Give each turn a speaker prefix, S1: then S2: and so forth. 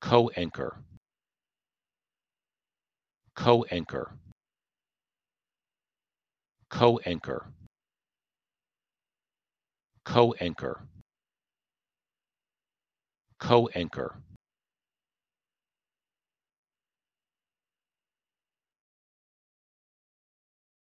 S1: co-anchor co-anchor co-anchor co-anchor co-anchor